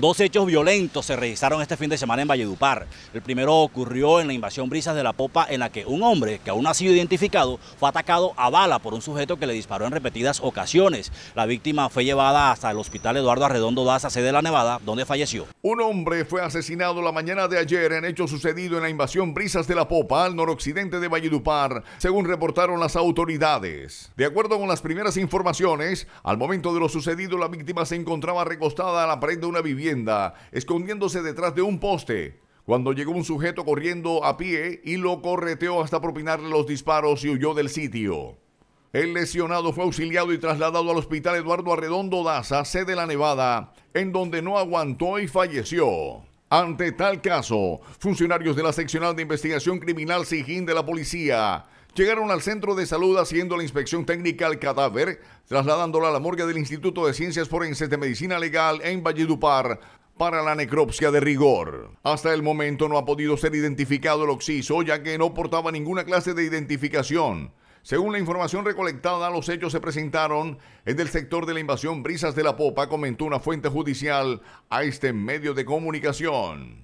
Dos hechos violentos se registraron este fin de semana en Valledupar. El primero ocurrió en la invasión Brisas de la Popa en la que un hombre, que aún no ha sido identificado, fue atacado a bala por un sujeto que le disparó en repetidas ocasiones. La víctima fue llevada hasta el hospital Eduardo Arredondo Daza, sede de la Nevada, donde falleció. Un hombre fue asesinado la mañana de ayer en hecho sucedido en la invasión Brisas de la Popa al noroccidente de Valledupar, según reportaron las autoridades. De acuerdo con las primeras informaciones, al momento de lo sucedido la víctima se encontraba recostada a la pared de una vivienda escondiéndose detrás de un poste, cuando llegó un sujeto corriendo a pie y lo correteó hasta propinarle los disparos y huyó del sitio. El lesionado fue auxiliado y trasladado al Hospital Eduardo Arredondo Daza, sede de la Nevada, en donde no aguantó y falleció. Ante tal caso, funcionarios de la Seccional de Investigación Criminal SIGIN de la Policía llegaron al centro de salud haciendo la inspección técnica al cadáver, trasladándolo a la morgue del Instituto de Ciencias Forenses de Medicina Legal en Valledupar para la necropsia de rigor. Hasta el momento no ha podido ser identificado el occiso, ya que no portaba ninguna clase de identificación. Según la información recolectada, los hechos se presentaron en el sector de la invasión Brisas de la Popa, comentó una fuente judicial a este medio de comunicación.